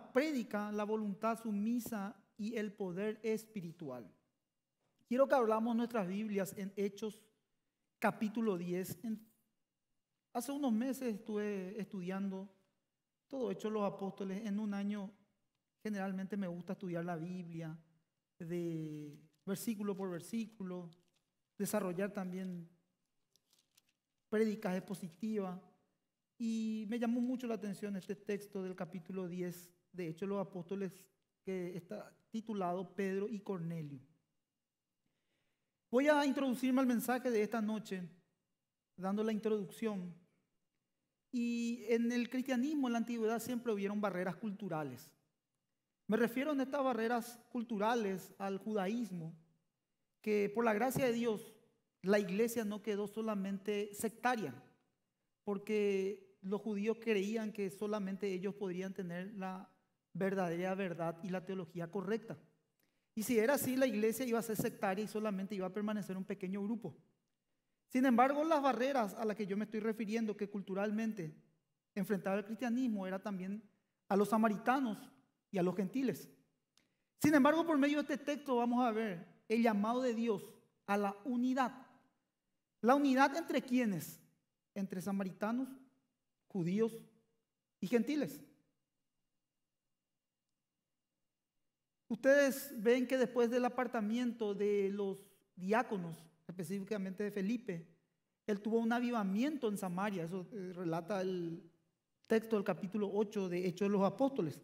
predica prédica, la voluntad sumisa y el poder espiritual. Quiero que hablamos nuestras Biblias en Hechos capítulo 10. hace unos meses estuve estudiando todo Hechos los Apóstoles. En un año generalmente me gusta estudiar la Biblia de versículo por versículo, desarrollar también prédicas expositivas. Y me llamó mucho la atención este texto del capítulo 10 de hecho los apóstoles, que está titulado Pedro y Cornelio. Voy a introducirme al mensaje de esta noche, dando la introducción. Y en el cristianismo, en la antigüedad, siempre hubieron barreras culturales. Me refiero a estas barreras culturales al judaísmo, que por la gracia de Dios la iglesia no quedó solamente sectaria, porque los judíos creían que solamente ellos podrían tener la verdadera verdad y la teología correcta. Y si era así, la iglesia iba a ser sectaria y solamente iba a permanecer un pequeño grupo. Sin embargo, las barreras a las que yo me estoy refiriendo, que culturalmente enfrentaba el cristianismo, era también a los samaritanos y a los gentiles. Sin embargo, por medio de este texto vamos a ver el llamado de Dios a la unidad. La unidad entre quienes? Entre samaritanos, judíos y gentiles. Ustedes ven que después del apartamiento de los diáconos, específicamente de Felipe, él tuvo un avivamiento en Samaria, eso eh, relata el texto del capítulo 8 de Hechos de los Apóstoles.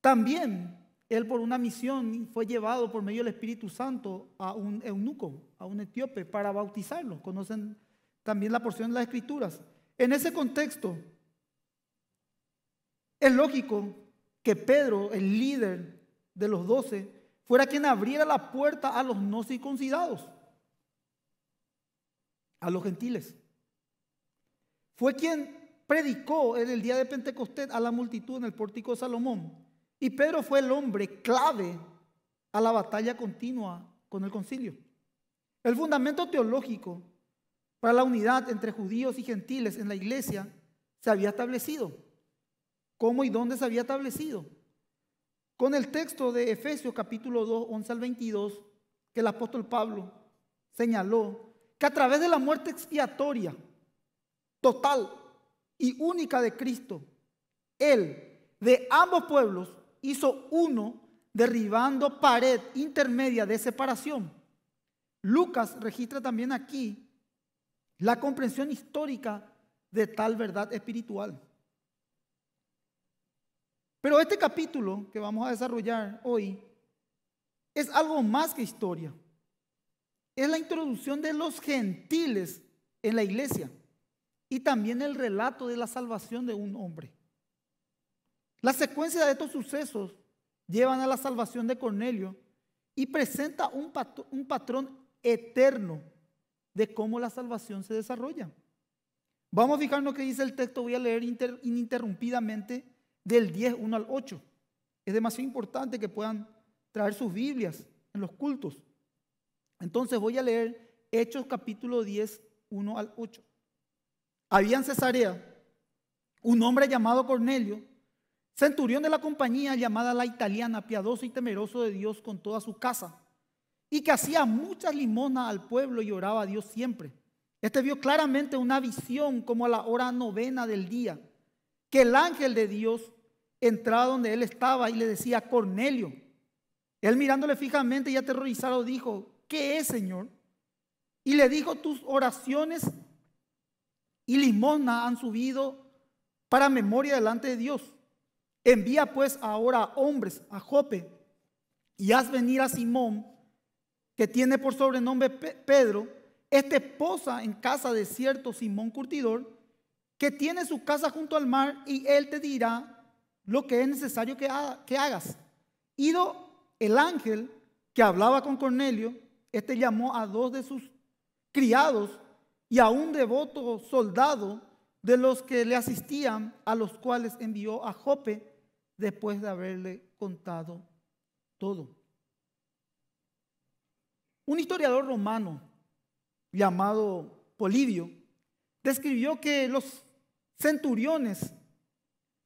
También él por una misión fue llevado por medio del Espíritu Santo a un eunuco, a un etíope, para bautizarlo. Conocen también la porción de las Escrituras. En ese contexto, es lógico que Pedro, el líder de los doce fuera quien abriera la puerta a los no circuncidados, a los gentiles. Fue quien predicó en el día de Pentecostés a la multitud en el pórtico de Salomón. Y Pedro fue el hombre clave a la batalla continua con el concilio. El fundamento teológico para la unidad entre judíos y gentiles en la iglesia se había establecido. ¿Cómo y dónde se había establecido? con el texto de Efesios capítulo 2, 11 al 22, que el apóstol Pablo señaló que a través de la muerte expiatoria total y única de Cristo, Él de ambos pueblos hizo uno derribando pared intermedia de separación. Lucas registra también aquí la comprensión histórica de tal verdad espiritual. Pero este capítulo que vamos a desarrollar hoy es algo más que historia. Es la introducción de los gentiles en la iglesia y también el relato de la salvación de un hombre. La secuencia de estos sucesos llevan a la salvación de Cornelio y presenta un, patrón eterno de cómo la salvación se desarrolla. Vamos a fijarnos que dice el texto, voy a leer ininterrumpidamente del 10, 1 al 8. Es demasiado importante que puedan traer sus Biblias en los cultos. Entonces voy a leer Hechos capítulo 10, 1 al 8. Había en Cesarea un hombre llamado Cornelio, centurión de la compañía llamada la italiana, piadoso y temeroso de Dios con toda su casa, y que hacía muchas limonas al pueblo y oraba a Dios siempre. Este vio claramente una visión como a la hora novena del día que el ángel de Dios entraba donde él estaba y le decía, Cornelio. Él mirándole fijamente y aterrorizado dijo, ¿qué es, Señor? Y le dijo, tus oraciones y limosna han subido para memoria delante de Dios. Envía pues ahora hombres a Jope y haz venir a Simón, que tiene por sobrenombre Pedro, esta esposa en casa de cierto Simón Curtidor, que tiene su casa junto al mar y él te dirá lo que es necesario que, hagas. Ido el ángel que hablaba con Cornelio, este llamó a dos de sus criados y a un devoto soldado de los que le asistían, a los cuales envió a Jope después de haberle contado todo. Un historiador romano llamado Polibio describió que los centuriones,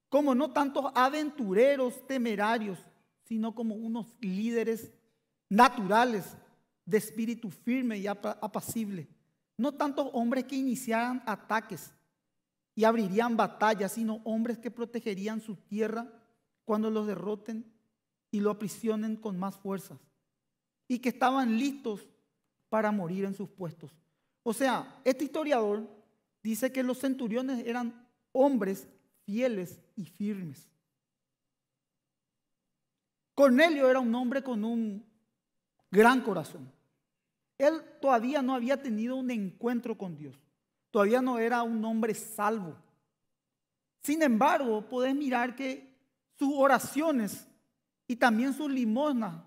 como no tantos aventureros temerarios, sino como unos líderes naturales de espíritu firme y apacible. No tantos hombres que iniciaran ataques y abrirían batallas, sino hombres que protegerían su tierra cuando los derroten y lo aprisionen con más fuerzas, y que estaban listos para morir en sus puestos. O sea, este historiador dice que los centuriones eran hombres fieles y firmes. Cornelio era un hombre con un gran corazón. Él todavía no había tenido un encuentro con Dios. Todavía no era un hombre salvo. Sin embargo, podés mirar que sus oraciones y también sus limosnas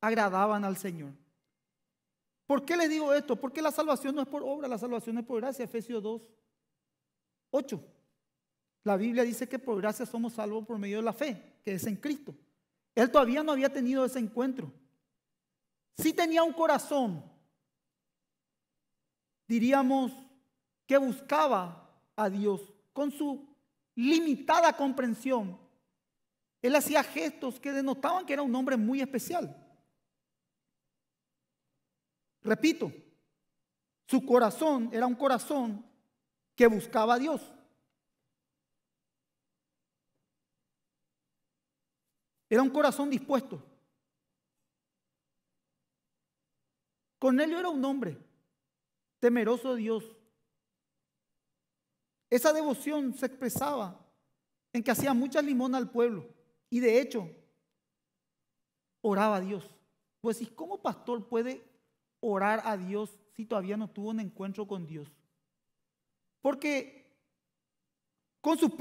agradaban al Señor. ¿Por qué le digo esto? Porque la salvación no es por obra, la salvación es por gracia. Efesios 2, 8. La Biblia dice que por gracia somos salvos por medio de la fe, que es en Cristo. Él todavía no había tenido ese encuentro. Si tenía un corazón, diríamos, que buscaba a Dios con su limitada comprensión. Él hacía gestos que denotaban que era un hombre muy especial. Repito, su corazón era un corazón que buscaba a Dios. Era un corazón dispuesto. Cornelio era un hombre temeroso de Dios. Esa devoción se expresaba en que hacía mucha limón al pueblo y de hecho oraba a Dios. Pues ¿y ¿cómo pastor puede orar a Dios si todavía no tuvo un encuentro con Dios? Porque con su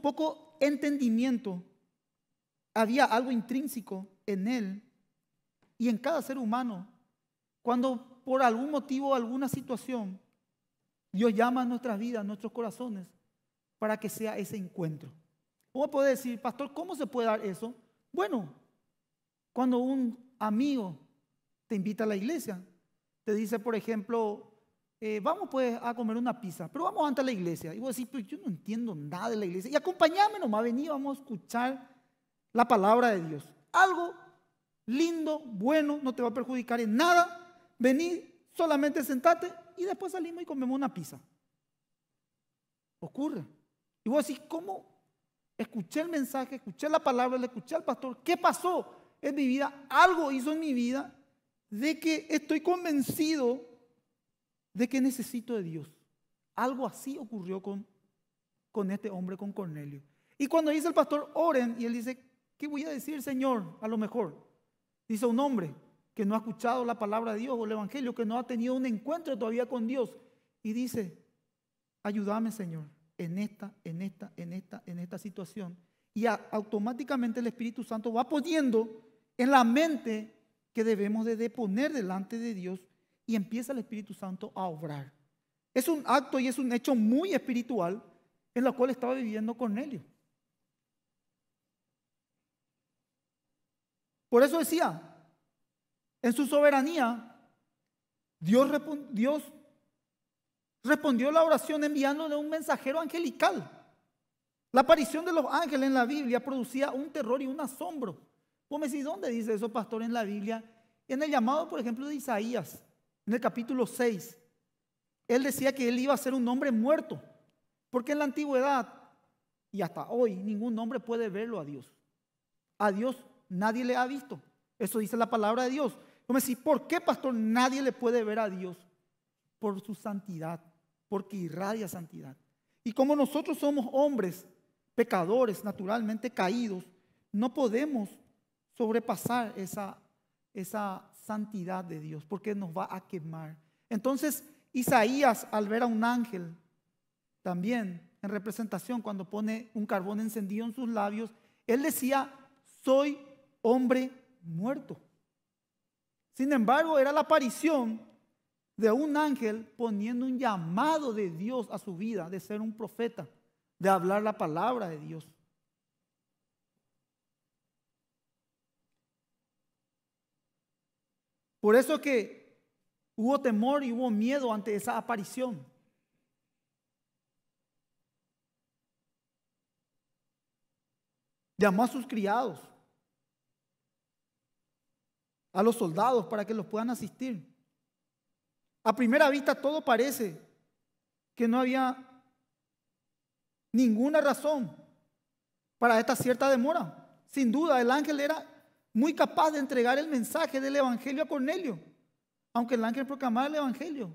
poco entendimiento había algo intrínseco en él y en cada ser humano. Cuando por algún motivo, alguna situación, Dios llama a nuestras vidas, a nuestros corazones, para que sea ese encuentro. ¿Cómo puede decir, pastor, cómo se puede dar eso? Bueno, cuando un amigo te invita a la iglesia, te dice, por ejemplo, eh, vamos pues a comer una pizza, pero vamos antes a la iglesia. Y vos decís, pero yo no entiendo nada de la iglesia. Y acompañame nomás, vení, vamos a escuchar la palabra de Dios. Algo lindo, bueno, no te va a perjudicar en nada. Vení, solamente sentate y después salimos y comemos una pizza. Ocurre. Y vos decís, ¿cómo? Escuché el mensaje, escuché la palabra, le escuché al pastor. ¿Qué pasó en mi vida? Algo hizo en mi vida de que estoy convencido de que necesito de Dios. Algo así ocurrió con, con este hombre, con Cornelio. Y cuando dice el pastor, oren, y él dice, ¿Qué voy a decir, Señor? A lo mejor, dice un hombre que no ha escuchado la palabra de Dios o el Evangelio, que no ha tenido un encuentro todavía con Dios, y dice, ayúdame, Señor, en esta, en esta, en esta, en esta situación. Y automáticamente el Espíritu Santo va poniendo en la mente que debemos de poner delante de Dios y empieza el Espíritu Santo a obrar. Es un acto y es un hecho muy espiritual en lo cual estaba viviendo Cornelio. Por eso decía, en su soberanía, Dios, Dios respondió la oración enviándole un mensajero angelical. La aparición de los ángeles en la Biblia producía un terror y un asombro. Vos me ¿dónde dice eso, pastor, en la Biblia? En el llamado, por ejemplo, de Isaías, en el capítulo 6. Él decía que él iba a ser un hombre muerto, porque en la antigüedad y hasta hoy ningún hombre puede verlo a Dios. A Dios Nadie le ha visto. Eso dice la palabra de Dios. Yo me ¿por qué, pastor? Nadie le puede ver a Dios. Por su santidad, porque irradia santidad. Y como nosotros somos hombres, pecadores, naturalmente caídos, no podemos sobrepasar esa, esa santidad de Dios, porque nos va a quemar. Entonces, Isaías, al ver a un ángel, también en representación, cuando pone un carbón encendido en sus labios, él decía, soy hombre muerto. Sin embargo, era la aparición de un ángel poniendo un llamado de Dios a su vida, de ser un profeta, de hablar la palabra de Dios. Por eso que hubo temor y hubo miedo ante esa aparición. Llamó a sus criados a los soldados para que los puedan asistir. A primera vista todo parece que no había ninguna razón para esta cierta demora. Sin duda, el ángel era muy capaz de entregar el mensaje del Evangelio a Cornelio, aunque el ángel proclamara el Evangelio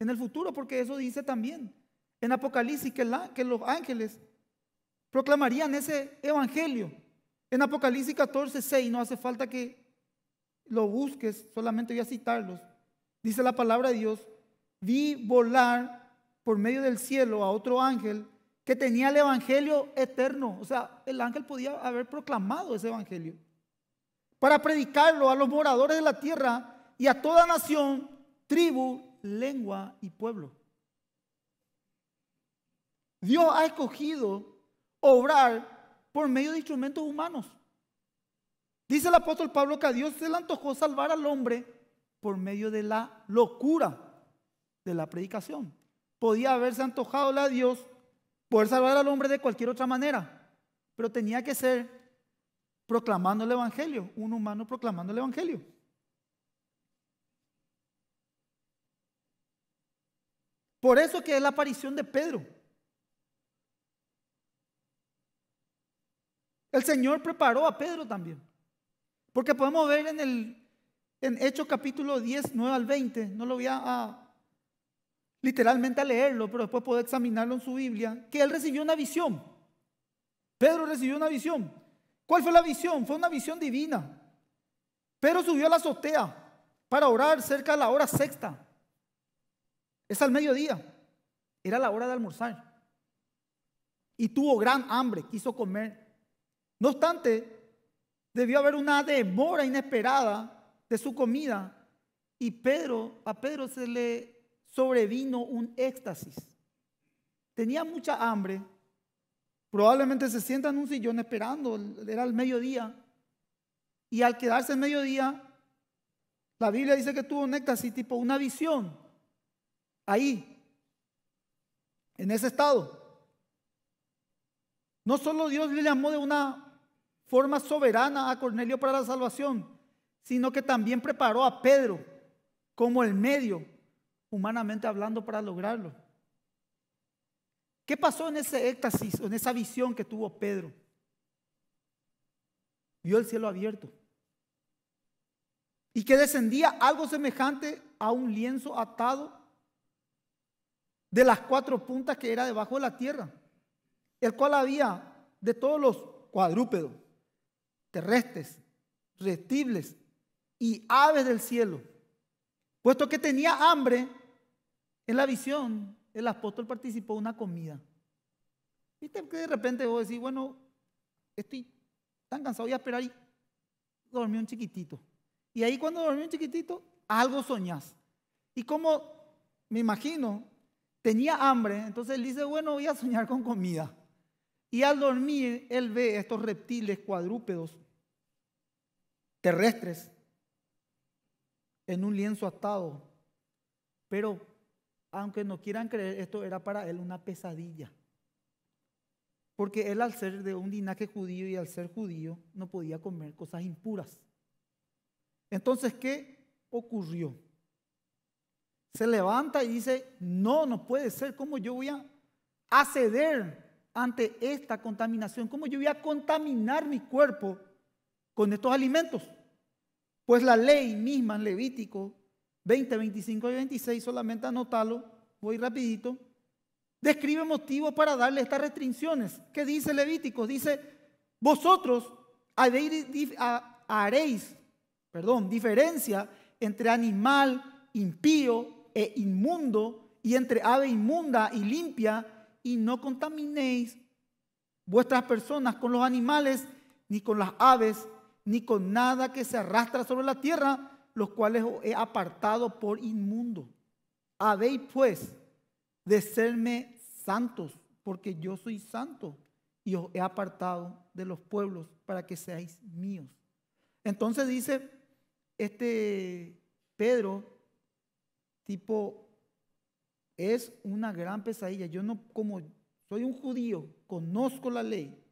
en el futuro, porque eso dice también en Apocalipsis que, los ángeles proclamarían ese Evangelio. En Apocalipsis 14, 6, no hace falta que lo busques, solamente voy a citarlos. Dice la palabra de Dios, vi volar por medio del cielo a otro ángel que tenía el Evangelio eterno. O sea, el ángel podía haber proclamado ese Evangelio para predicarlo a los moradores de la tierra y a toda nación, tribu, lengua y pueblo. Dios ha escogido obrar por medio de instrumentos humanos. Dice el apóstol Pablo que a Dios se le antojó salvar al hombre por medio de la locura de la predicación. Podía haberse antojado a Dios poder salvar al hombre de cualquier otra manera, pero tenía que ser proclamando el Evangelio, un humano proclamando el Evangelio. Por eso que es la aparición de Pedro. El Señor preparó a Pedro también. Porque podemos ver en el en Hechos capítulo 10, 9 al 20, no lo voy a, literalmente a leerlo, pero después puedo examinarlo en su Biblia, que él recibió una visión. Pedro recibió una visión. ¿Cuál fue la visión? Fue una visión divina. Pedro subió a la azotea para orar cerca de la hora sexta. Es al mediodía. Era la hora de almorzar. Y tuvo gran hambre, quiso comer. No obstante, Debió haber una demora inesperada de su comida y Pedro, a Pedro se le sobrevino un éxtasis. Tenía mucha hambre. Probablemente se sienta en un sillón esperando, era el mediodía. Y al quedarse el mediodía, la Biblia dice que tuvo un éxtasis, tipo una visión. Ahí, en ese estado. No solo Dios le llamó de una forma soberana a Cornelio para la salvación, sino que también preparó a Pedro como el medio, humanamente hablando, para lograrlo. ¿Qué pasó en ese éxtasis, en esa visión que tuvo Pedro? Vio el cielo abierto y que descendía algo semejante a un lienzo atado de las cuatro puntas que era debajo de la tierra, el cual había de todos los cuadrúpedos, terrestres, reptiles y aves del cielo. Puesto que tenía hambre, en la visión el apóstol participó de una comida. ¿Viste que de repente vos decís, bueno, estoy tan cansado, voy a esperar y dormí un chiquitito. Y ahí cuando dormí un chiquitito, algo soñás. Y como me imagino, tenía hambre, entonces él dice, bueno, voy a soñar con comida. Y al dormir, él ve estos reptiles cuadrúpedos terrestres en un lienzo atado. Pero aunque no quieran creer, esto era para él una pesadilla. Porque él al ser de un linaje judío y al ser judío no podía comer cosas impuras. Entonces, ¿qué ocurrió? Se levanta y dice, no, no puede ser, ¿cómo yo voy a acceder ante esta contaminación? ¿Cómo yo voy a contaminar mi cuerpo con estos alimentos. Pues la ley misma en Levítico 20, 25 y 26, solamente anótalo, voy rapidito, describe motivos para darle estas restricciones. ¿Qué dice Levítico? Dice, vosotros haréis, perdón, diferencia entre animal impío e inmundo y entre ave inmunda y limpia y no contaminéis vuestras personas con los animales ni con las aves ni con nada que se arrastra sobre la tierra, los cuales he apartado por inmundo. Habéis pues de serme santos, porque yo soy santo y os he apartado de los pueblos para que seáis míos. Entonces dice este Pedro, tipo, es una gran pesadilla. Yo no, como soy un judío, conozco la ley,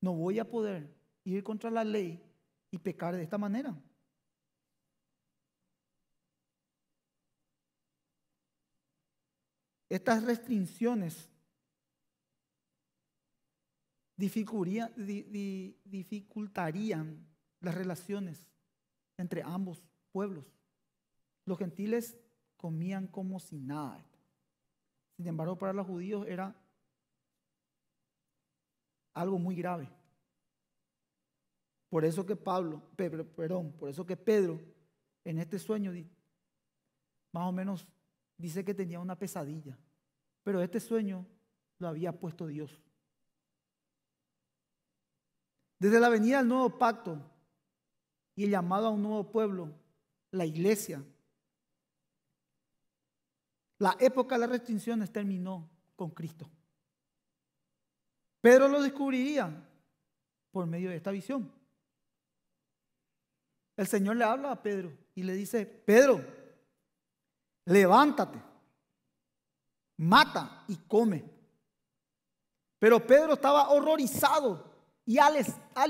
no voy a poder ir contra la ley y pecar de esta manera. Estas restricciones dificultarían las relaciones entre ambos pueblos. Los gentiles comían como si nada. Sin embargo, para los judíos era algo muy grave. Por eso que Pablo, perdón, por eso que Pedro en este sueño más o menos dice que tenía una pesadilla, pero este sueño lo había puesto Dios. Desde la venida del nuevo pacto y el llamado a un nuevo pueblo, la iglesia, la época de las restricciones terminó con Cristo. Pedro lo descubriría por medio de esta visión el Señor le habla a Pedro y le dice, Pedro, levántate, mata y come. Pero Pedro estaba horrorizado y al,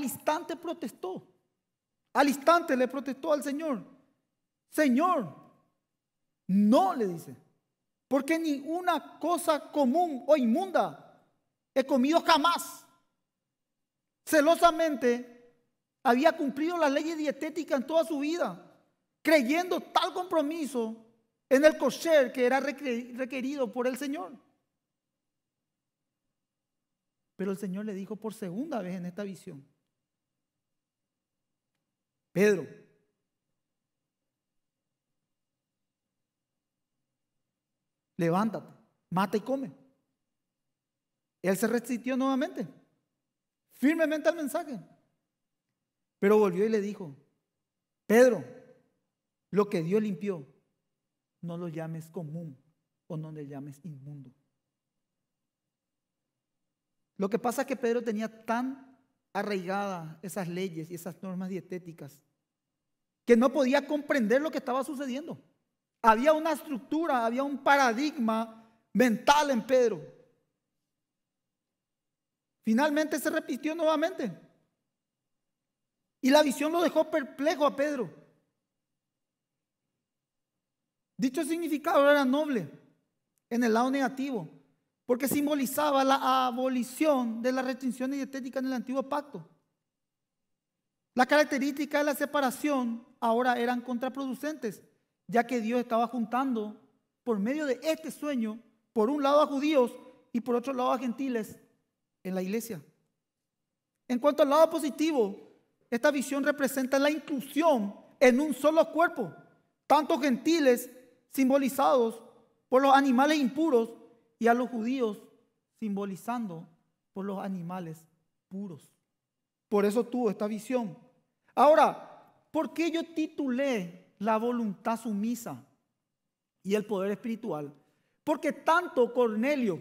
instante protestó. Al instante le protestó al Señor. Señor, no le dice, porque ninguna cosa común o inmunda he comido jamás. Celosamente había cumplido las leyes dietéticas en toda su vida, creyendo tal compromiso en el kosher que era requerido por el Señor. Pero el Señor le dijo por segunda vez en esta visión, Pedro, levántate, mata y come. Él se resistió nuevamente, firmemente al mensaje. Pero volvió y le dijo, Pedro, lo que Dios limpió, no lo llames común o no le llames inmundo. Lo que pasa es que Pedro tenía tan arraigadas esas leyes y esas normas dietéticas que no podía comprender lo que estaba sucediendo. Había una estructura, había un paradigma mental en Pedro. Finalmente se repitió nuevamente. Y la visión lo dejó perplejo a Pedro. Dicho significado era noble en el lado negativo, porque simbolizaba la abolición de las restricciones dietéticas en el antiguo pacto. Las características de la separación ahora eran contraproducentes, ya que Dios estaba juntando por medio de este sueño, por un lado a judíos y por otro lado a gentiles en la iglesia. En cuanto al lado positivo, esta visión representa la inclusión en un solo cuerpo, tanto gentiles simbolizados por los animales impuros y a los judíos simbolizando por los animales puros. Por eso tuvo esta visión. Ahora, ¿por qué yo titulé la voluntad sumisa y el poder espiritual? Porque tanto Cornelio,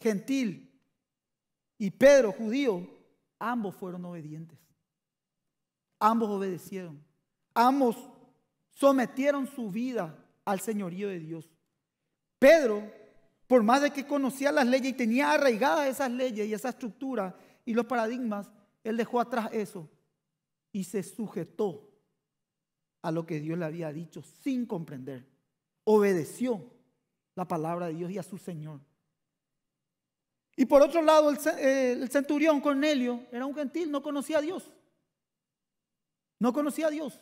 gentil, y Pedro, judío, ambos fueron obedientes. Ambos obedecieron. Ambos sometieron su vida al señorío de Dios. Pedro, por más de que conocía las leyes y tenía arraigadas esas leyes y esa estructura y los paradigmas, él dejó atrás eso y se sujetó a lo que Dios le había dicho sin comprender. Obedeció la palabra de Dios y a su Señor. Y por otro lado, el, eh, centurión Cornelio era un gentil, no conocía a Dios. No conocía a Dios.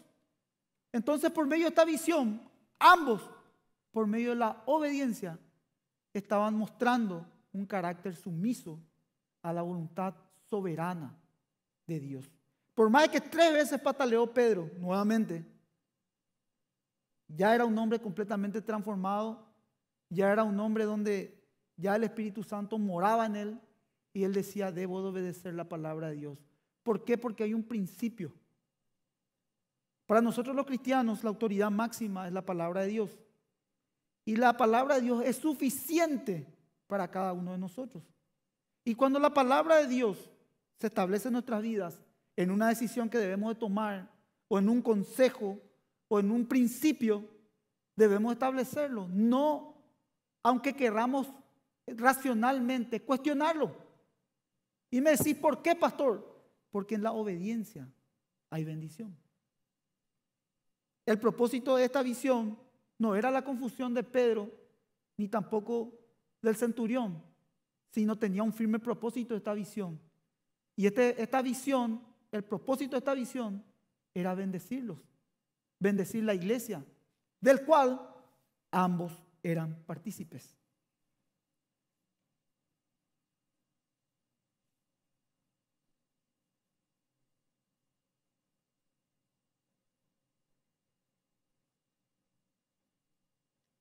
Entonces, por medio de esta visión, ambos, por medio de la obediencia, estaban mostrando un carácter sumiso a la voluntad soberana de Dios. Por más que tres veces pataleó Pedro nuevamente, ya era un hombre completamente transformado, ya era un hombre donde ya el Espíritu Santo moraba en él y él decía, debo de obedecer la palabra de Dios. ¿Por qué? Porque hay un principio para nosotros los cristianos la autoridad máxima es la palabra de Dios. Y la palabra de Dios es suficiente para cada uno de nosotros. Y cuando la palabra de Dios se establece en nuestras vidas, en una decisión que debemos de tomar, o en un consejo, o en un principio, debemos establecerlo. No, aunque queramos racionalmente cuestionarlo. Y me decís, ¿por qué, pastor? Porque en la obediencia hay bendición. El propósito de esta visión no era la confusión de Pedro, ni tampoco del centurión, sino tenía un firme propósito de esta visión. Y este, esta visión, el propósito de esta visión era bendecirlos, bendecir la iglesia, del cual ambos eran partícipes.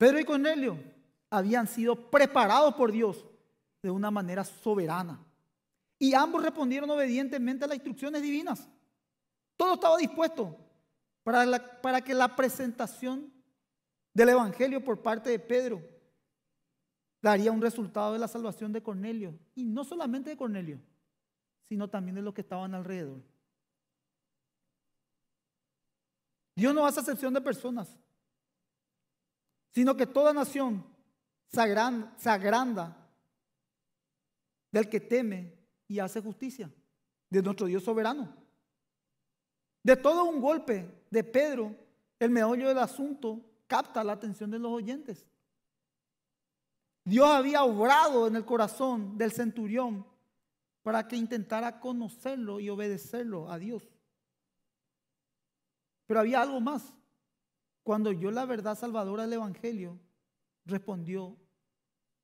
Pedro y Cornelio habían sido preparados por Dios de una manera soberana. Y ambos respondieron obedientemente a las instrucciones divinas. Todo estaba dispuesto para, que la presentación del Evangelio por parte de Pedro daría un resultado de la salvación de Cornelio. Y no solamente de Cornelio, sino también de los que estaban alrededor. Dios no hace excepción de personas sino que toda nación se agranda, del que teme y hace justicia, de nuestro Dios soberano. De todo un golpe de Pedro, el meollo del asunto capta la atención de los oyentes. Dios había obrado en el corazón del centurión para que intentara conocerlo y obedecerlo a Dios. Pero había algo más. Cuando oyó la verdad salvadora del Evangelio, respondió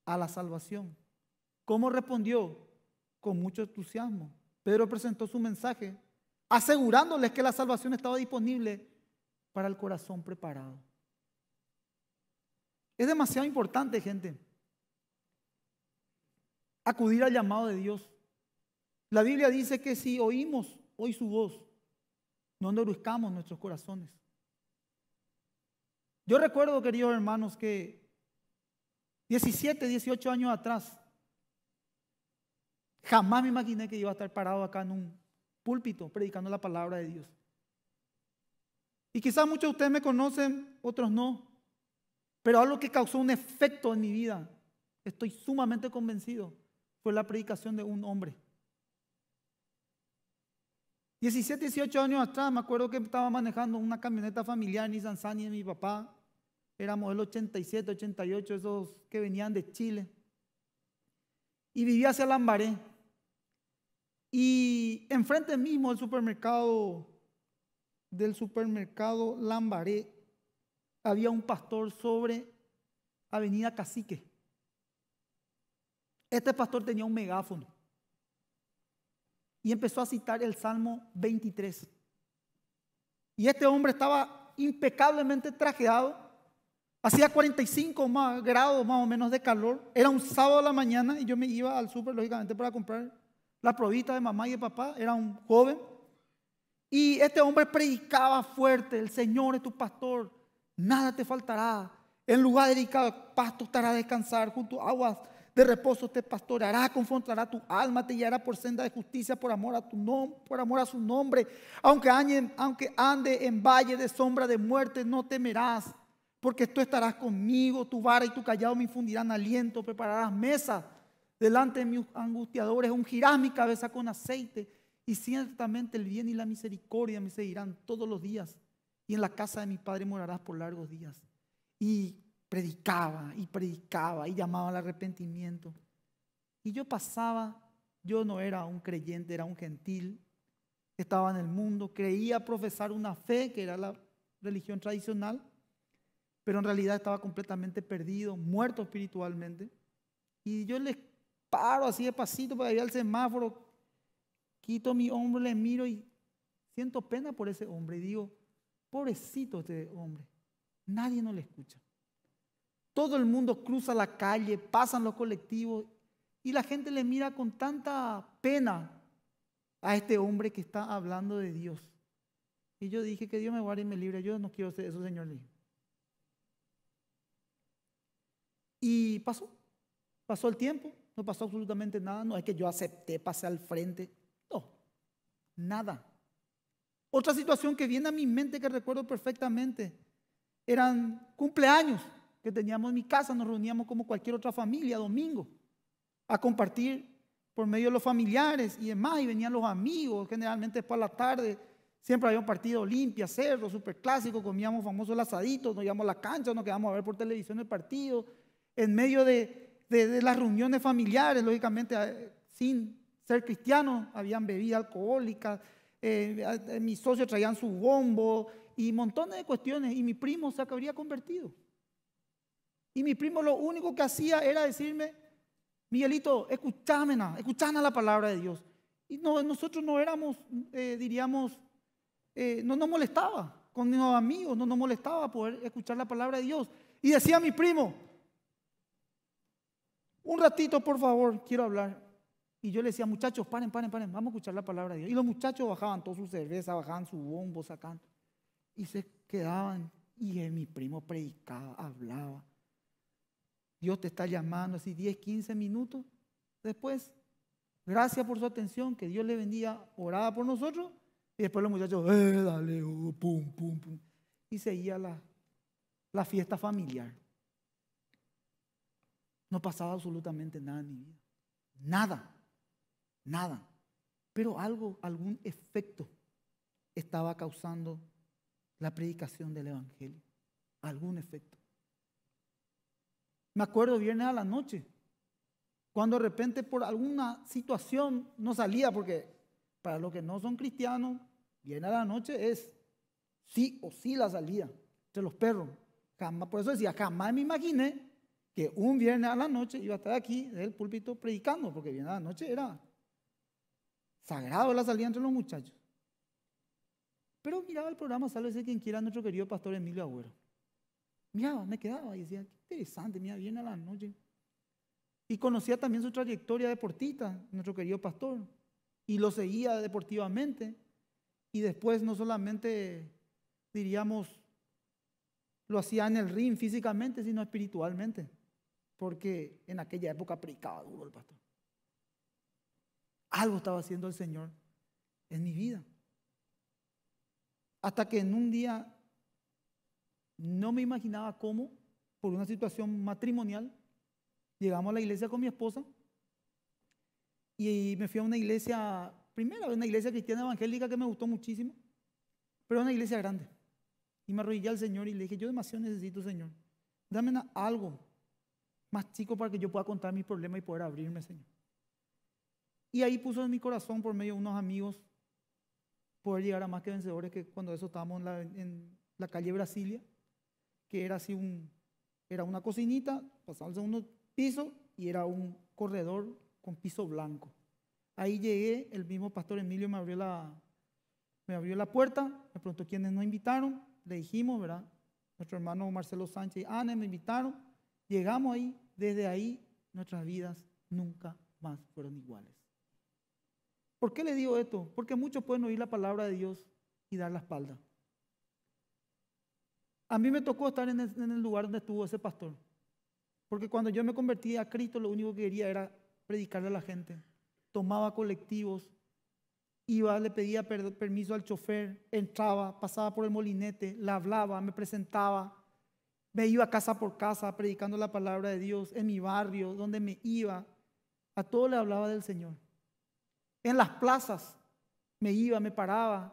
a la salvación. ¿Cómo respondió? Con mucho entusiasmo. Pedro presentó su mensaje asegurándoles que la salvación estaba disponible para el corazón preparado. Es demasiado importante, gente, acudir al llamado de Dios. La Biblia dice que si oímos hoy su voz, no endurezcamos nuestros corazones. Yo recuerdo, queridos hermanos, que 17, 18 años atrás, jamás me imaginé que iba a estar parado acá en un púlpito predicando la palabra de Dios. Y quizás muchos de ustedes me conocen, otros no, pero algo que causó un efecto en mi vida, estoy sumamente convencido, fue la predicación de un hombre. 17, 18 años atrás, me acuerdo que estaba manejando una camioneta familiar Nissan Sunny de mi papá éramos el 87, 88, esos que venían de Chile. Y vivía hacia Lambaré. Y enfrente mismo del supermercado, del supermercado Lambaré, había un pastor sobre Avenida Cacique. Este pastor tenía un megáfono y empezó a citar el Salmo 23. Y este hombre estaba impecablemente trajeado Hacía 45 más, grados más o menos de calor. Era un sábado de la mañana y yo me iba al súper, lógicamente, para comprar la probita de mamá y de papá. Era un joven. Y este hombre predicaba fuerte, el Señor es tu pastor, nada te faltará. En lugar dedicado, pasto estará a descansar, junto a aguas de reposo te pastoreará, confrontará tu alma, te guiará por senda de justicia por amor a tu nombre, por amor a su nombre. Aunque aunque ande en valle de sombra de muerte, no temerás porque tú estarás conmigo, tu vara y tu callado me infundirán aliento, prepararás mesa delante de mis angustiadores, ungirás mi cabeza con aceite, y ciertamente el bien y la misericordia me seguirán todos los días, y en la casa de mi padre morarás por largos días. Y predicaba y predicaba y llamaba al arrepentimiento. Y yo pasaba, yo no era un creyente, era un gentil, estaba en el mundo, creía profesar una fe que era la religión tradicional, pero en realidad estaba completamente perdido, muerto espiritualmente. Y yo les paro así de pasito para ir al semáforo, quito mi hombro, le miro y siento pena por ese hombre. Y digo, pobrecito este hombre, nadie no le escucha. Todo el mundo cruza la calle, pasan los colectivos y la gente le mira con tanta pena a este hombre que está hablando de Dios. Y yo dije que Dios me guarde y me libre. Yo no quiero hacer eso, Señor. Le Y pasó, pasó el tiempo, no pasó absolutamente nada, no es que yo acepté, pasé al frente, no, nada. Otra situación que viene a mi mente que recuerdo perfectamente, eran cumpleaños que teníamos en mi casa, nos reuníamos como cualquier otra familia, domingo, a compartir por medio de los familiares y demás, y venían los amigos, generalmente después la tarde, siempre había un partido limpia, cerro, clásico, comíamos famosos lazaditos, nos íbamos a la cancha, nos quedábamos a ver por televisión el partido, en medio de, las reuniones familiares, lógicamente, ah, sin ser cristiano, habían bebida alcohólica, eh, eh, mis socios traían su bombo y montones de cuestiones, y mi primo se habría convertido. Y mi primo lo único que hacía era decirme, Miguelito, escuchame, escuchame la palabra de Dios. Y no, nosotros no éramos, eh, diríamos, no nos molestaba, con los amigos no nos molestaba poder escuchar la palabra de Dios. Y decía mi primo, un ratito, por favor, quiero hablar. Y yo le decía, muchachos, paren, paren, paren, vamos a escuchar la palabra de Dios. Y los muchachos bajaban toda su cerveza, bajaban su bombo, sacando. Y se quedaban. Y mi primo predicaba, hablaba. Dios te está llamando así 10, 15 minutos después. Gracias por su atención, que Dios le bendiga, oraba por nosotros. Y después los muchachos, eh, dale, uh, pum, pum, pum. Y seguía la, la fiesta familiar. No pasaba absolutamente nada en mi vida. Nada, nada. Pero algo, algún efecto estaba causando la predicación del Evangelio. Algún efecto. Me acuerdo viernes a la noche, cuando de repente por alguna situación no salía, porque para los que no son cristianos, viernes a la noche es sí o sí la salida entre los perros. Jamás, por eso decía, jamás me imaginé que un viernes a la noche iba a estar aquí del púlpito predicando, porque viernes a la noche era sagrado la salida entre los muchachos. Pero miraba el programa ese quien quiera, nuestro querido pastor Emilio Agüero. Miraba, me quedaba y decía, qué interesante, mira, viernes a la noche. Y conocía también su trayectoria deportista, nuestro querido pastor, y lo seguía deportivamente. Y después no solamente, diríamos, lo hacía en el ring físicamente, sino espiritualmente porque en aquella época predicaba duro el pastor. Algo estaba haciendo el Señor en mi vida. Hasta que en un día no me imaginaba cómo, por una situación matrimonial, llegamos a la iglesia con mi esposa y me fui a una iglesia, primero una iglesia cristiana evangélica que me gustó muchísimo, pero una iglesia grande. Y me arrodillé al Señor y le dije, yo demasiado necesito, Señor, dame algo más chico para que yo pueda contar mi problema y poder abrirme, Señor. Y ahí puso en mi corazón, por medio de unos amigos, poder llegar a más que vencedores, que cuando eso estábamos en la, calle Brasilia, que era así un, era una cocinita, pasaba al segundo piso y era un corredor con piso blanco. Ahí llegué, el mismo pastor Emilio me abrió la, me abrió la puerta, me preguntó quiénes nos invitaron, le dijimos, ¿verdad? Nuestro hermano Marcelo Sánchez y Ana me invitaron llegamos ahí, desde ahí nuestras vidas nunca más fueron iguales. ¿Por qué le digo esto? Porque muchos pueden oír la palabra de Dios y dar la espalda. A mí me tocó estar en el, lugar donde estuvo ese pastor. Porque cuando yo me convertí a Cristo, lo único que quería era predicarle a la gente. Tomaba colectivos, iba, le pedía permiso al chofer, entraba, pasaba por el molinete, le hablaba, me presentaba, me iba casa por casa predicando la palabra de Dios en mi barrio, donde me iba. A todo le hablaba del Señor. En las plazas me iba, me paraba,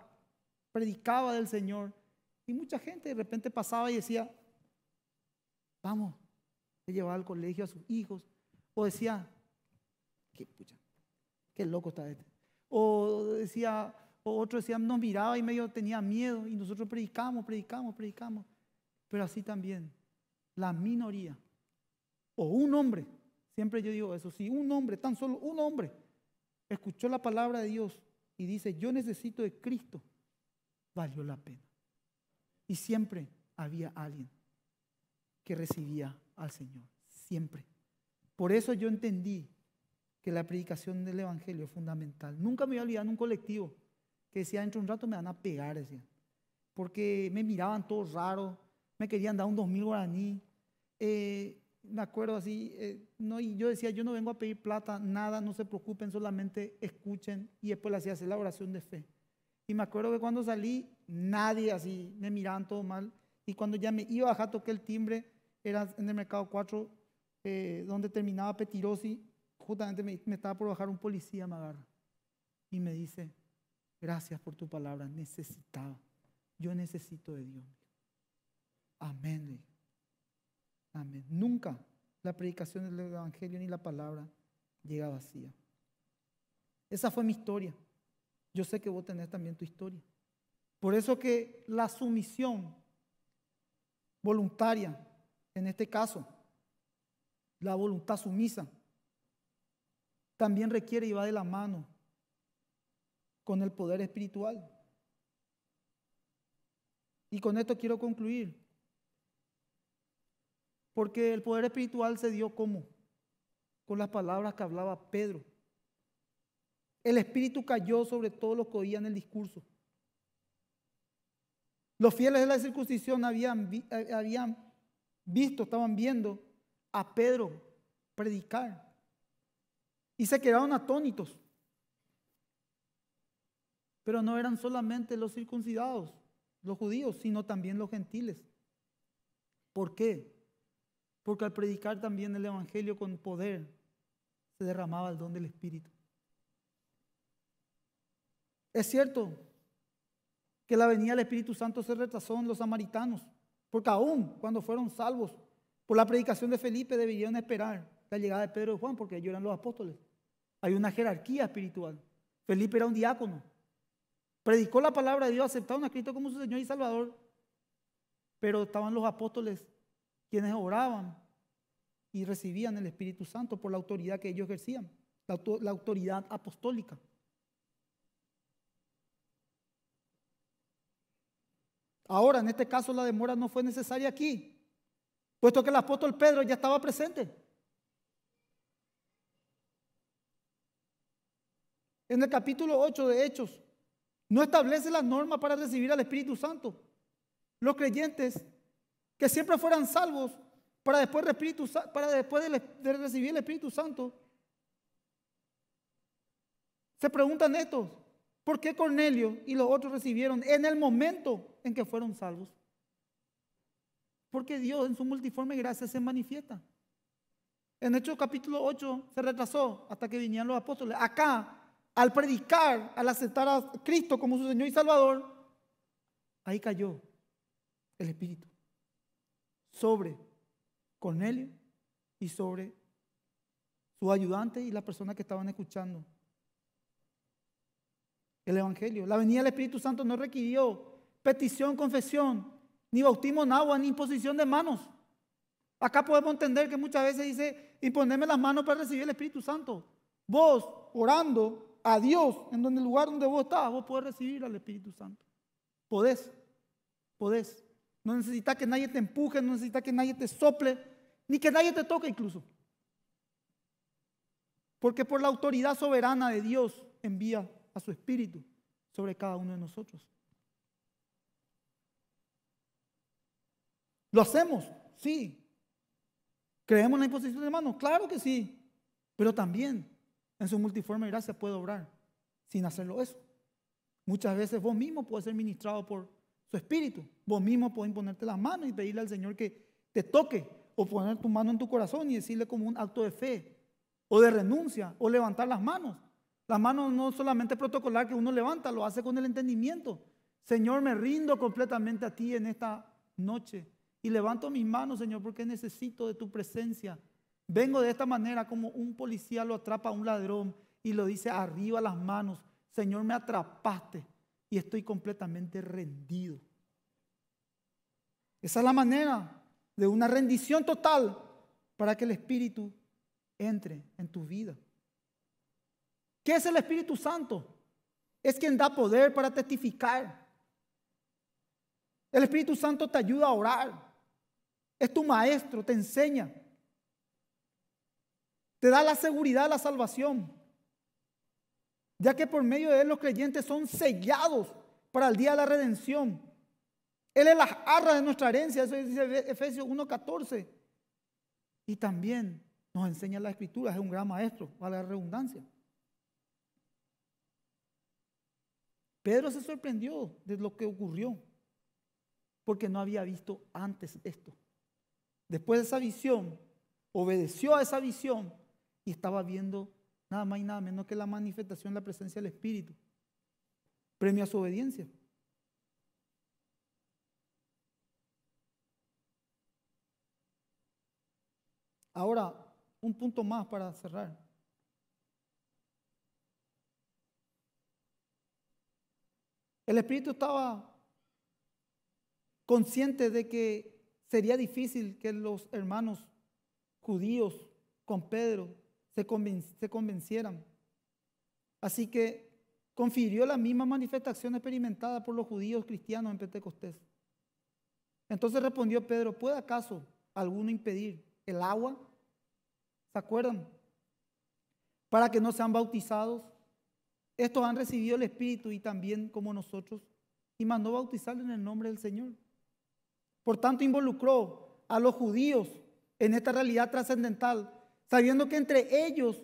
predicaba del Señor. Y mucha gente de repente pasaba y decía, vamos, le llevaba al colegio a sus hijos. O decía, qué, qué loco está este. O decía, o otro decía, nos miraba y medio tenía miedo. Y nosotros predicamos, predicamos, predicamos pero así también la minoría o un hombre, siempre yo digo eso, sí un hombre, tan solo un hombre, escuchó la palabra de Dios y dice, yo necesito de Cristo, valió la pena. Y siempre había alguien que recibía al Señor, siempre. Por eso yo entendí que la predicación del Evangelio es fundamental. Nunca me voy a olvidar en un colectivo que decía, dentro de un rato me van a pegar, decía porque me miraban todos raro me querían dar un 2.000 guaraní. Eh, me acuerdo así, eh, no, y yo decía, yo no vengo a pedir plata, nada, no se preocupen, solamente escuchen. Y después le hacía la oración de fe. Y me acuerdo que cuando salí, nadie así, me miraban todo mal. Y cuando ya me iba a bajar, toqué el timbre, era en el mercado 4, eh, donde terminaba Petirosi, justamente me, me, estaba por bajar un policía, me agarra. Y me dice, gracias por tu palabra, necesitaba. Yo necesito de Dios. Amén. Amén. Nunca la predicación del Evangelio ni la palabra llega vacía. Esa fue mi historia. Yo sé que vos tenés también tu historia. Por eso que la sumisión voluntaria, en este caso, la voluntad sumisa, también requiere y va de la mano con el poder espiritual. Y con esto quiero concluir. Porque el poder espiritual se dio como con las palabras que hablaba Pedro. El espíritu cayó sobre todos los que oían el discurso. Los fieles de la circuncisión habían, eh, visto, estaban viendo a Pedro predicar y se quedaron atónitos. Pero no eran solamente los circuncidados, los judíos, sino también los gentiles. ¿Por qué? Porque al predicar también el Evangelio con poder, se derramaba el don del Espíritu. Es cierto que la venida del Espíritu Santo se retrasó en los samaritanos, porque aún cuando fueron salvos por la predicación de Felipe debieron esperar la llegada de Pedro y Juan, porque ellos eran los apóstoles. Hay una jerarquía espiritual. Felipe era un diácono. Predicó la palabra de Dios, aceptaron a Cristo como su Señor y Salvador, pero estaban los apóstoles quienes oraban y recibían el Espíritu Santo por la autoridad que ellos ejercían, la, autoridad apostólica. Ahora, en este caso, la demora no fue necesaria aquí, puesto que el apóstol Pedro ya estaba presente. En el capítulo 8 de Hechos, no establece la norma para recibir al Espíritu Santo. Los creyentes que siempre fueran salvos para después, Espíritu, para después de recibir el Espíritu Santo. Se preguntan estos, ¿por qué Cornelio y los otros recibieron en el momento en que fueron salvos? Porque Dios en su multiforme gracia se manifiesta. En Hechos capítulo 8 se retrasó hasta que vinieron los apóstoles. Acá, al predicar, al aceptar a Cristo como su Señor y Salvador, ahí cayó el Espíritu sobre Cornelio y sobre su ayudante y las personas que estaban escuchando el Evangelio. La venida del Espíritu Santo no requirió petición, confesión, ni bautismo en agua, ni imposición de manos. Acá podemos entender que muchas veces dice, imponerme las manos para recibir el Espíritu Santo. Vos, orando a Dios, en donde el lugar donde vos estás, vos podés recibir al Espíritu Santo. Podés, podés. No necesita que nadie te empuje, no necesita que nadie te sople, ni que nadie te toque incluso. Porque por la autoridad soberana de Dios envía a su Espíritu sobre cada uno de nosotros. ¿Lo hacemos? Sí. ¿Creemos en la imposición de manos? Claro que sí. Pero también en su multiforme gracia puede obrar sin hacerlo eso. Muchas veces vos mismo puedes ser ministrado por espíritu. Vos mismo podés ponerte las manos y pedirle al Señor que te toque o poner tu mano en tu corazón y decirle como un acto de fe o de renuncia o levantar las manos. Las manos no solamente protocolar que uno levanta, lo hace con el entendimiento. Señor, me rindo completamente a ti en esta noche y levanto mis manos, Señor, porque necesito de tu presencia. Vengo de esta manera como un policía lo atrapa a un ladrón y lo dice arriba las manos. Señor, me atrapaste y estoy completamente rendido. Esa es la manera de una rendición total para que el Espíritu entre en tu vida. ¿Qué es el Espíritu Santo? Es quien da poder para testificar. El Espíritu Santo te ayuda a orar. Es tu maestro, te enseña. Te da la seguridad, la salvación ya que por medio de Él los creyentes son sellados para el día de la redención. Él es la arra de nuestra herencia, eso dice Efesios 1.14. Y también nos enseña la Escritura, es un gran maestro, vale la redundancia. Pedro se sorprendió de lo que ocurrió, porque no había visto antes esto. Después de esa visión, obedeció a esa visión y estaba viendo Nada más y nada menos que la manifestación, de la presencia del Espíritu. Premio a su obediencia. Ahora, un punto más para cerrar. El espíritu estaba consciente de que sería difícil que los hermanos judíos con Pedro se, convencieran. Así que confirió la misma manifestación experimentada por los judíos cristianos en Pentecostés. Entonces respondió Pedro, ¿puede acaso alguno impedir el agua? ¿Se acuerdan? Para que no sean bautizados. Estos han recibido el Espíritu y también como nosotros, y mandó bautizar en el nombre del Señor. Por tanto, involucró a los judíos en esta realidad trascendental sabiendo que entre ellos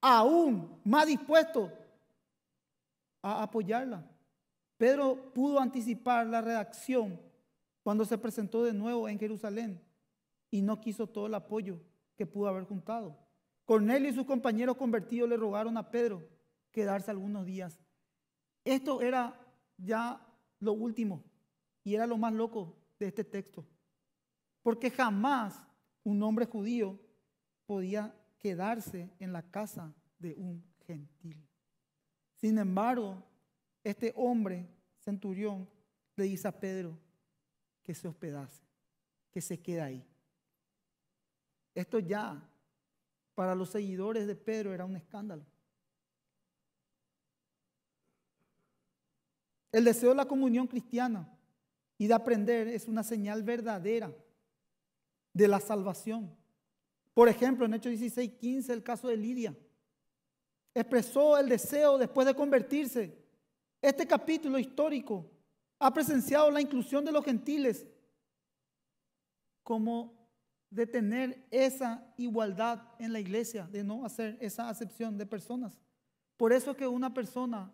aún más dispuestos a apoyarla. Pedro pudo anticipar la redacción cuando se presentó de nuevo en Jerusalén y no quiso todo el apoyo que pudo haber juntado. Cornelio y sus compañeros convertidos le rogaron a Pedro quedarse algunos días. Esto era ya lo último y era lo más loco de este texto, porque jamás un hombre judío podía quedarse en la casa de un gentil. Sin embargo, este hombre, centurión, le dice a Pedro que se hospedase, que se quede ahí. Esto ya para los seguidores de Pedro era un escándalo. El deseo de la comunión cristiana y de aprender es una señal verdadera de la salvación por ejemplo, en Hechos 16, 15, el caso de Lidia. Expresó el deseo después de convertirse. Este capítulo histórico ha presenciado la inclusión de los gentiles como de tener esa igualdad en la iglesia, de no hacer esa acepción de personas. Por eso es que una persona,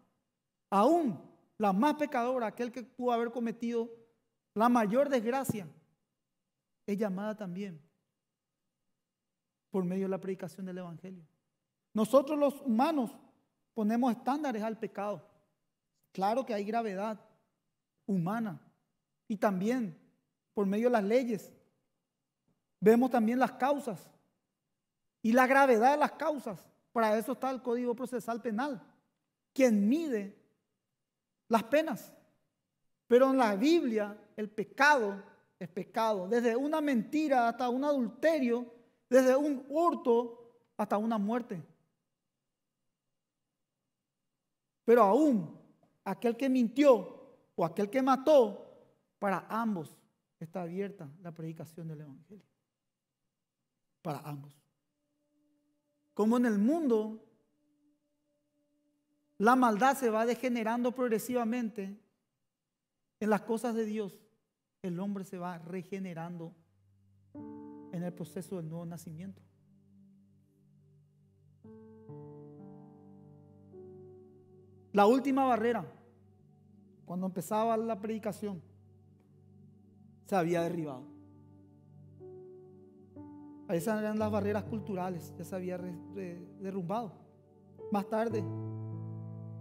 aún la más pecadora, aquel que pudo haber cometido la mayor desgracia, es llamada también por medio de la predicación del Evangelio. Nosotros los humanos ponemos estándares al pecado. Claro que hay gravedad humana y también por medio de las leyes. Vemos también las causas y la gravedad de las causas. Para eso está el Código Procesal Penal, quien mide las penas. Pero en la Biblia el pecado es pecado. Desde una mentira hasta un adulterio desde un hurto hasta una muerte. Pero aún aquel que mintió o aquel que mató, para ambos está abierta la predicación del Evangelio. Para ambos. Como en el mundo, la maldad se va degenerando progresivamente en las cosas de Dios. El hombre se va regenerando en el proceso del nuevo nacimiento. La última barrera, cuando empezaba la predicación, se había derribado. Esas eran las barreras culturales, ya se había derrumbado. Más tarde,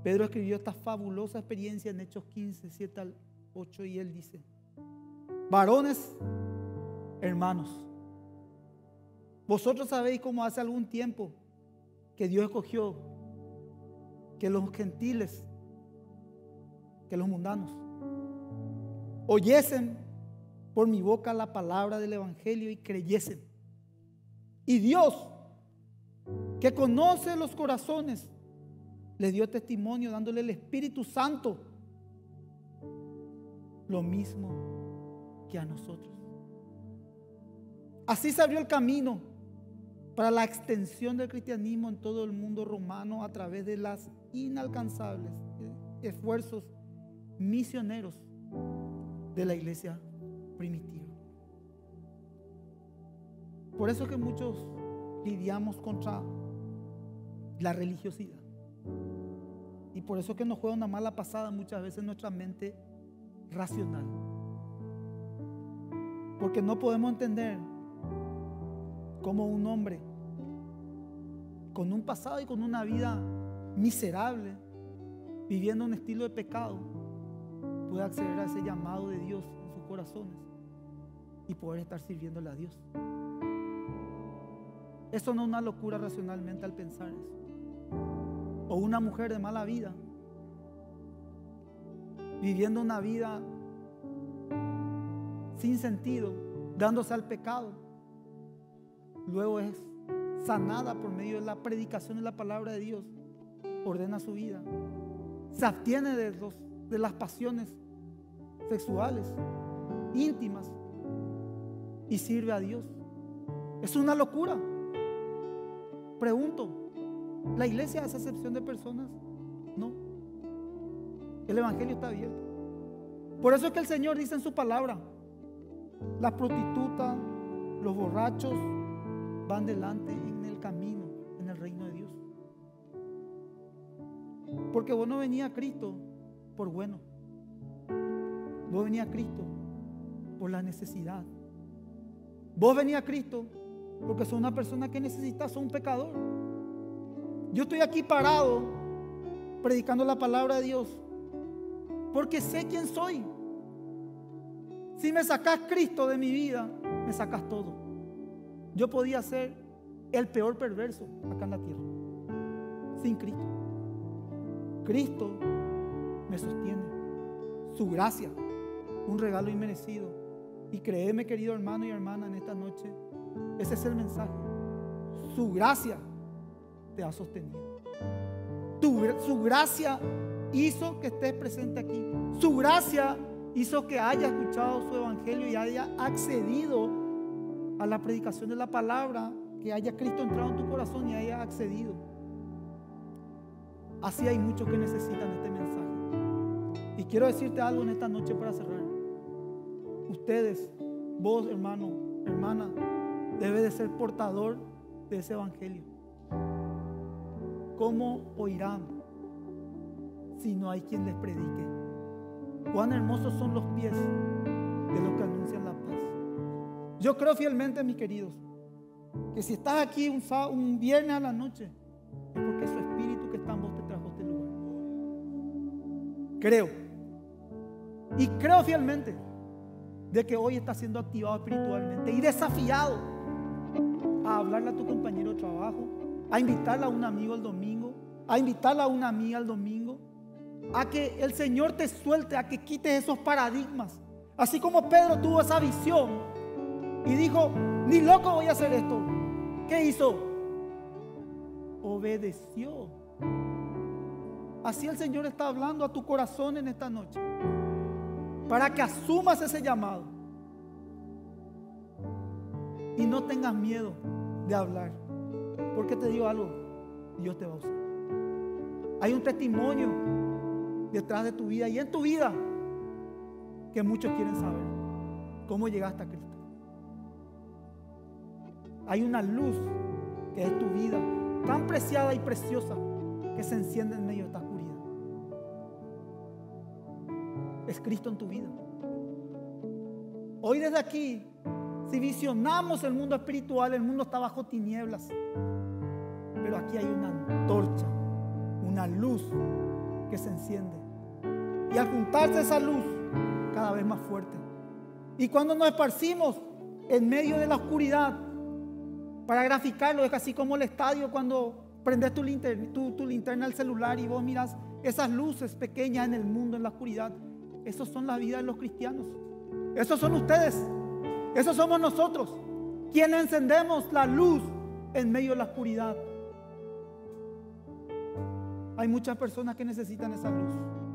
Pedro escribió esta fabulosa experiencia en Hechos 15, 7 al 8, y él dice, varones, hermanos, vosotros sabéis cómo hace algún tiempo que Dios escogió que los gentiles, que los mundanos, oyesen por mi boca la palabra del Evangelio y creyesen. Y Dios, que conoce los corazones, le dio testimonio dándole el Espíritu Santo, lo mismo que a nosotros. Así se abrió el camino para la extensión del cristianismo en todo el mundo romano a través de las inalcanzables eh, esfuerzos misioneros de la iglesia primitiva. Por eso que muchos lidiamos contra la religiosidad. Y por eso que nos juega una mala pasada muchas veces nuestra mente racional. Porque no podemos entender cómo un hombre con un pasado y con una vida miserable, viviendo un estilo de pecado, puede acceder a ese llamado de Dios en sus corazones y poder estar sirviéndole a Dios. Eso no es una locura racionalmente al pensar eso. O una mujer de mala vida, viviendo una vida sin sentido, dándose al pecado. Luego es sanada por medio de la predicación de la palabra de Dios, ordena su vida. Se abstiene de, los, de las pasiones sexuales, íntimas, y sirve a Dios. Es una locura. Pregunto, ¿la iglesia es acepción de personas? No. El Evangelio está abierto. Por eso es que el Señor dice en su palabra, la prostituta los borrachos van delante y camino en el reino de Dios. Porque vos no venías a Cristo por bueno. Vos venías a Cristo por la necesidad. Vos venía a Cristo porque sos una persona que necesitas, sos un pecador. Yo estoy aquí parado predicando la palabra de Dios porque sé quién soy. Si me sacas Cristo de mi vida, me sacas todo. Yo podía ser el peor perverso acá en la tierra, sin Cristo. Cristo me sostiene, su gracia, un regalo inmerecido. Y créeme, querido hermano y hermana, en esta noche, ese es el mensaje. Su gracia te ha sostenido. su gracia hizo que estés presente aquí. Su gracia hizo que haya escuchado su evangelio y haya accedido a la predicación de la palabra haya Cristo entrado en tu corazón y haya accedido. Así hay muchos que necesitan este mensaje. Y quiero decirte algo en esta noche para cerrar. Ustedes, vos hermano, hermana, debe de ser portador de ese evangelio. ¿Cómo oirán si no hay quien les predique? Cuán hermosos son los pies de los que anuncian la paz. Yo creo fielmente, mis queridos, que si estás aquí un, viernes a la noche, es porque su espíritu que está en vos te trajo este lugar. Creo. Y creo fielmente de que hoy estás siendo activado espiritualmente y desafiado a hablarle a tu compañero de trabajo, a invitarle a un amigo el domingo, a invitarle a una amiga el domingo, a que el Señor te suelte, a que quites esos paradigmas. Así como Pedro tuvo esa visión y dijo, ni loco voy a hacer esto. ¿Qué hizo? Obedeció. Así el Señor está hablando a tu corazón en esta noche. Para que asumas ese llamado. Y no tengas miedo de hablar. Porque te digo algo, Dios te va a usar. Hay un testimonio detrás de tu vida y en tu vida que muchos quieren saber cómo llegaste a Cristo hay una luz que es tu vida, tan preciada y preciosa, que se enciende en medio de esta oscuridad. Es Cristo en tu vida. Hoy desde aquí, si visionamos el mundo espiritual, el mundo está bajo tinieblas. Pero aquí hay una antorcha, una luz que se enciende. Y al juntarse esa luz, cada vez más fuerte. Y cuando nos esparcimos en medio de la oscuridad, para graficarlo, es así como el estadio cuando prendes tu, linterna, tu, linterna al celular y vos miras esas luces pequeñas en el mundo, en la oscuridad. Esos son las vidas de los cristianos. Esos son ustedes. Esos somos nosotros. Quienes encendemos la luz en medio de la oscuridad. Hay muchas personas que necesitan esa luz.